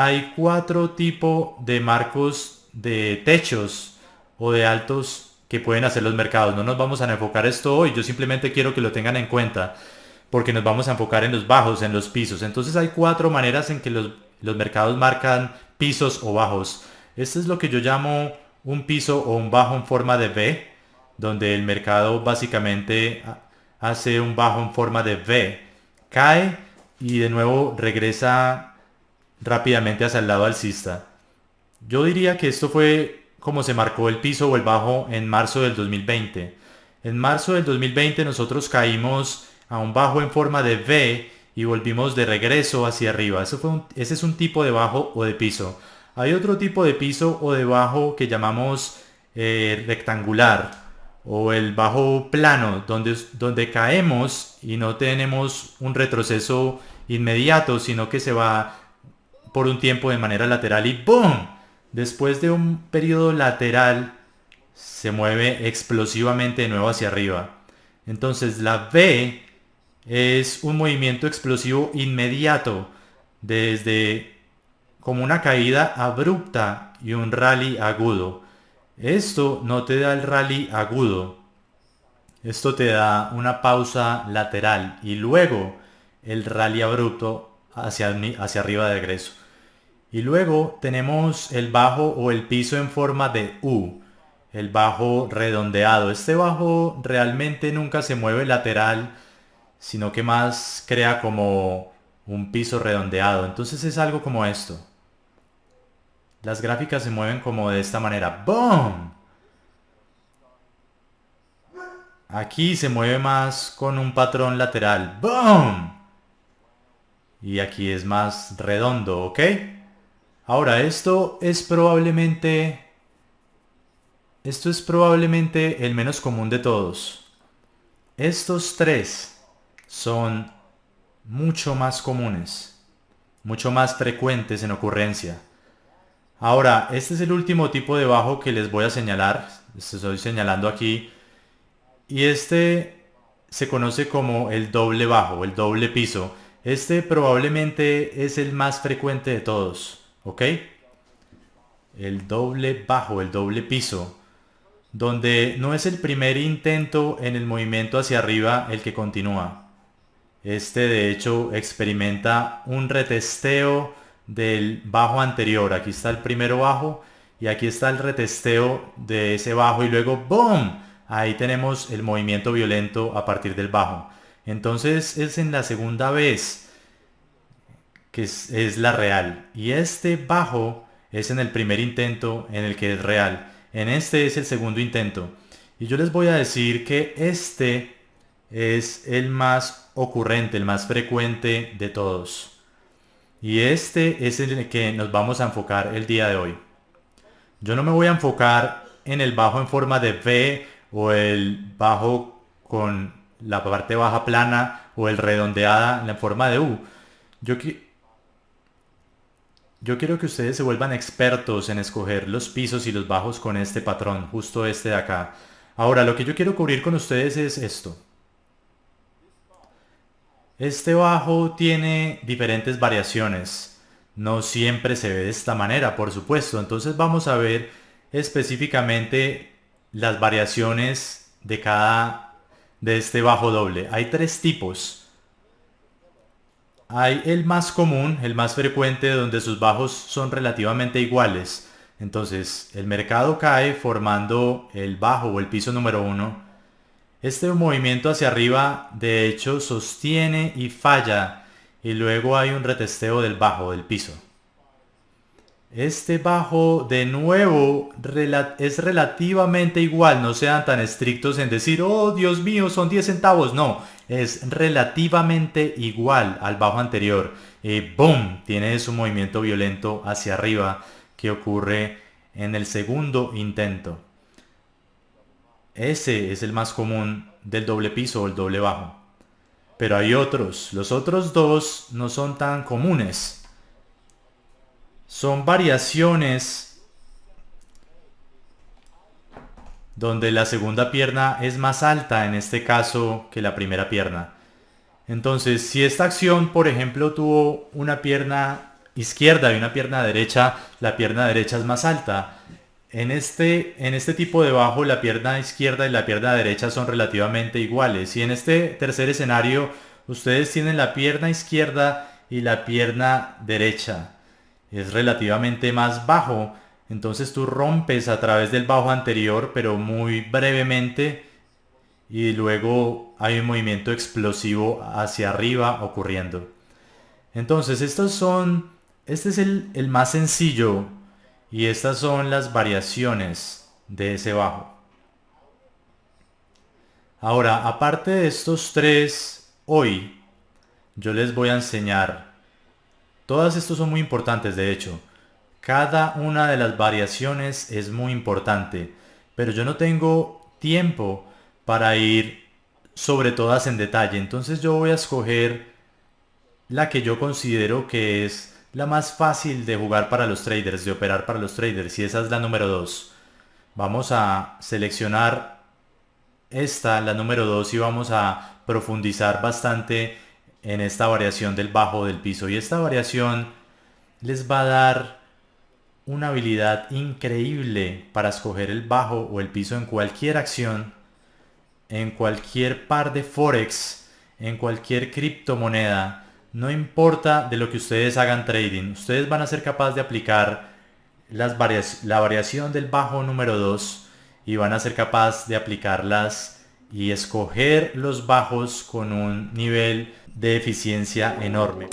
hay cuatro tipos de marcos de techos o de altos que pueden hacer los mercados. No nos vamos a enfocar esto hoy, yo simplemente quiero que lo tengan en cuenta porque nos vamos a enfocar en los bajos, en los pisos. Entonces hay cuatro maneras en que los, mercados marcan pisos o bajos. Este es lo que yo llamo un piso o un bajo en forma de B, donde el mercado básicamente hace un bajo en forma de V, cae y de nuevo regresa rápidamente hacia el lado alcista. Yo diría que esto fue como se marcó el piso o el bajo en marzo del 2020. En marzo del 2020 nosotros caímos a un bajo en forma de V y volvimos de regreso hacia arriba. ese es un tipo de bajo o de piso. Hay otro tipo de piso o de bajo que llamamos eh, rectangular o el bajo plano, donde, donde caemos y no tenemos un retroceso inmediato, sino que se va por un tiempo de manera lateral y ¡BOOM! Después de un periodo lateral se mueve explosivamente de nuevo hacia arriba. Entonces la B es un movimiento explosivo inmediato desde como una caída abrupta y un rally agudo. Esto no te da el rally agudo. Esto te da una pausa lateral y luego el rally abrupto hacia, hacia arriba de regreso. Y luego tenemos el bajo o el piso en forma de U, el bajo redondeado. Este bajo realmente nunca se mueve lateral, sino que más crea como un piso redondeado. Entonces es algo como esto. Las gráficas se mueven como de esta manera. ¡Boom! Aquí se mueve más con un patrón lateral. ¡Boom! Y aquí es más redondo, ¿ok? Ahora, esto es probablemente... Esto es probablemente el menos común de todos. Estos tres son mucho más comunes, mucho más frecuentes en ocurrencia. Ahora, este es el último tipo de bajo que les voy a señalar. Estoy señalando aquí. Y este se conoce como el doble bajo, el doble piso. Este probablemente es el más frecuente de todos, ¿ok? El doble bajo, el doble piso, donde no es el primer intento en el movimiento hacia arriba el que continúa. Este de hecho experimenta un retesteo del bajo anterior. Aquí está el primero bajo y aquí está el retesteo de ese bajo y luego ¡boom! Ahí tenemos el movimiento violento a partir del bajo. Entonces es en la segunda vez que es, la real. Y este bajo es en el primer intento en el que es real. En este es el segundo intento. Y yo les voy a decir que este es el más ocurrente, el más frecuente de todos. Y este es el que nos vamos a enfocar el día de hoy. Yo no me voy a enfocar en el bajo en forma de B o el bajo con la parte baja plana o el redondeada en la forma de U. Yo, yo quiero que ustedes se vuelvan expertos en escoger los pisos y los bajos con este patrón, justo este de acá. Ahora, lo que yo quiero cubrir con ustedes es esto. Este bajo tiene diferentes variaciones. No siempre se ve de esta manera, por supuesto. Entonces vamos a ver específicamente las variaciones de cada de este bajo doble. Hay tres tipos. Hay el más común, el más frecuente, donde sus bajos son relativamente iguales. Entonces, el mercado cae formando el bajo o el piso número uno. Este movimiento hacia arriba, de hecho, sostiene y falla. Y luego hay un retesteo del bajo, del piso. Este bajo de nuevo es relativamente igual, no sean tan estrictos en decir, oh Dios mío, son 10 centavos, no, es relativamente igual al bajo anterior. Y eh, ¡Boom! Tiene su movimiento violento hacia arriba que ocurre en el segundo intento. Ese es el más común del doble piso o el doble bajo. Pero hay otros, los otros dos no son tan comunes son variaciones donde la segunda pierna es más alta en este caso que la primera pierna. Entonces, si esta acción, por ejemplo, tuvo una pierna izquierda y una pierna derecha, la pierna derecha es más alta. En este, en este tipo de bajo, la pierna izquierda y la pierna derecha son relativamente iguales. Y en este tercer escenario, ustedes tienen la pierna izquierda y la pierna derecha es relativamente más bajo. Entonces tú rompes a través del bajo anterior, pero muy brevemente, y luego hay un movimiento explosivo hacia arriba ocurriendo. Entonces estos son, este es el, el más sencillo, y estas son las variaciones de ese bajo. Ahora, aparte de estos tres, hoy yo les voy a enseñar Todas estas son muy importantes de hecho. Cada una de las variaciones es muy importante, pero yo no tengo tiempo para ir sobre todas en detalle. Entonces yo voy a escoger la que yo considero que es la más fácil de jugar para los traders, de operar para los traders, y esa es la número 2. Vamos a seleccionar esta, la número 2, y vamos a profundizar bastante en esta variación del bajo del piso. Y esta variación les va a dar una habilidad increíble para escoger el bajo o el piso en cualquier acción, en cualquier par de forex, en cualquier criptomoneda. No importa de lo que ustedes hagan trading, ustedes van a ser capaces de aplicar las la variación del bajo número 2 y van a ser capaces de aplicarlas y escoger los bajos con un nivel de eficiencia enorme.